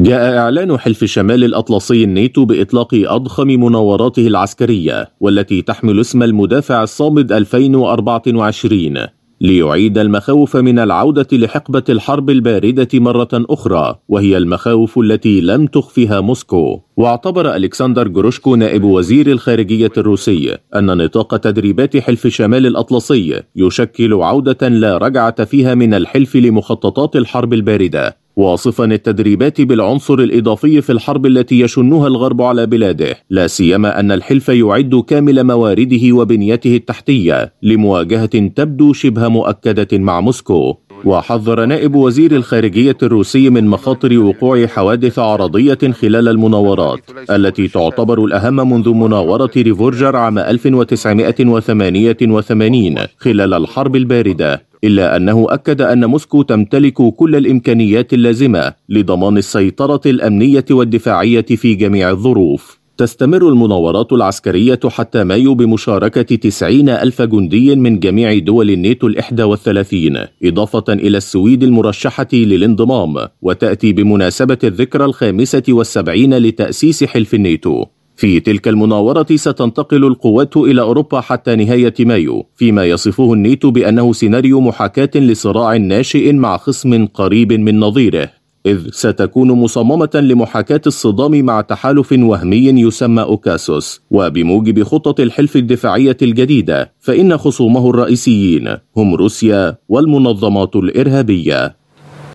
جاء إعلان حلف شمال الأطلسي الناتو بإطلاق أضخم مناوراته العسكرية والتي تحمل اسم المدافع الصامد 2024 ليعيد المخاوف من العودة لحقبة الحرب الباردة مرة أخرى وهي المخاوف التي لم تخفها موسكو واعتبر ألكسندر جروشكو نائب وزير الخارجية الروسي أن نطاق تدريبات حلف شمال الأطلسي يشكل عودة لا رجعة فيها من الحلف لمخططات الحرب الباردة واصفا التدريبات بالعنصر الإضافي في الحرب التي يشنها الغرب على بلاده لا سيما أن الحلف يعد كامل موارده وبنيته التحتية لمواجهة تبدو شبه مؤكدة مع موسكو وحذر نائب وزير الخارجية الروسي من مخاطر وقوع حوادث عرضية خلال المناورات التي تعتبر الأهم منذ مناورة ريفورجر عام 1988 خلال الحرب الباردة إلا أنه أكد أن موسكو تمتلك كل الإمكانيات اللازمة لضمان السيطرة الأمنية والدفاعية في جميع الظروف تستمر المناورات العسكرية حتى مايو بمشاركة 90 ألف جندي من جميع دول الناتو الإحدى والثلاثين إضافة إلى السويد المرشحة للانضمام وتأتي بمناسبة الذكرى الخامسة والسبعين لتأسيس حلف الناتو في تلك المناورة ستنتقل القوات إلى أوروبا حتى نهاية مايو فيما يصفه الناتو بأنه سيناريو محاكاة لصراع ناشئ مع خصم قريب من نظيره إذ ستكون مصممة لمحاكاة الصدام مع تحالف وهمي يسمى أوكاسوس وبموجب خطط الحلف الدفاعية الجديدة فإن خصومه الرئيسيين هم روسيا والمنظمات الإرهابية